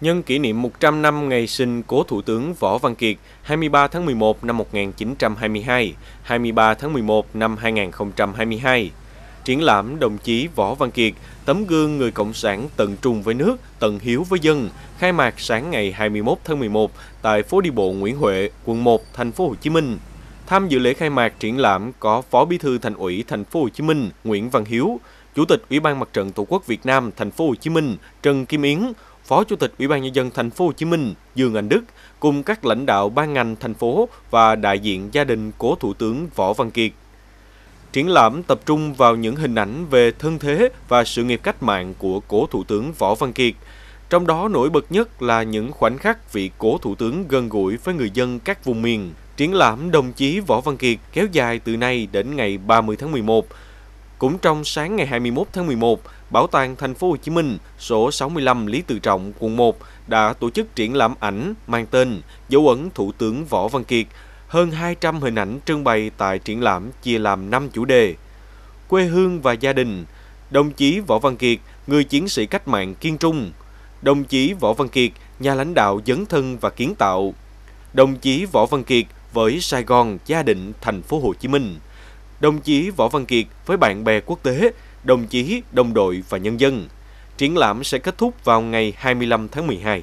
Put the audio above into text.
nhân kỷ niệm 100 năm ngày sinh cố Thủ tướng Võ Văn Kiệt 23 tháng 11 năm 1922, 23 tháng 11 năm 2022. Triển lãm đồng chí Võ Văn Kiệt, tấm gương người Cộng sản tận trung với nước, tận hiếu với dân, khai mạc sáng ngày 21 tháng 11 tại phố đi bộ Nguyễn Huệ, quận 1, thành phố Hồ Chí Minh. Tham dự lễ khai mạc triển lãm có Phó Bí thư Thành ủy Thành phố Hồ Chí Minh Nguyễn Văn Hiếu, Chủ tịch Ủy ban Mặt trận Tổ quốc Việt Nam Thành phố Hồ Chí Minh Trần Kim Yến, Phó Chủ tịch Ủy ban nhân dân thành phố Hồ Chí Minh Dương Anh Đức cùng các lãnh đạo ban ngành thành phố và đại diện gia đình của Thủ tướng Võ Văn Kiệt. Triển lãm tập trung vào những hình ảnh về thân thế và sự nghiệp cách mạng của cố Thủ tướng Võ Văn Kiệt. Trong đó nổi bật nhất là những khoảnh khắc vị cố Thủ tướng gần gũi với người dân các vùng miền. Triển lãm đồng chí Võ Văn Kiệt kéo dài từ nay đến ngày 30 tháng 11 cũng trong sáng ngày 21 tháng 11, Bảo tàng Thành phố Hồ Chí Minh, số 65 Lý Tự Trọng, quận 1 đã tổ chức triển lãm ảnh mang tên Dấu ấn Thủ tướng Võ Văn Kiệt. Hơn 200 hình ảnh trưng bày tại triển lãm chia làm 5 chủ đề. Quê hương và gia đình, đồng chí Võ Văn Kiệt, người chiến sĩ cách mạng kiên trung, đồng chí Võ Văn Kiệt, nhà lãnh đạo dấn thân và kiến tạo, đồng chí Võ Văn Kiệt với Sài Gòn, gia đình, thành phố Hồ Chí Minh đồng chí Võ Văn Kiệt với bạn bè quốc tế, đồng chí, đồng đội và nhân dân. Triển lãm sẽ kết thúc vào ngày 25 tháng 12.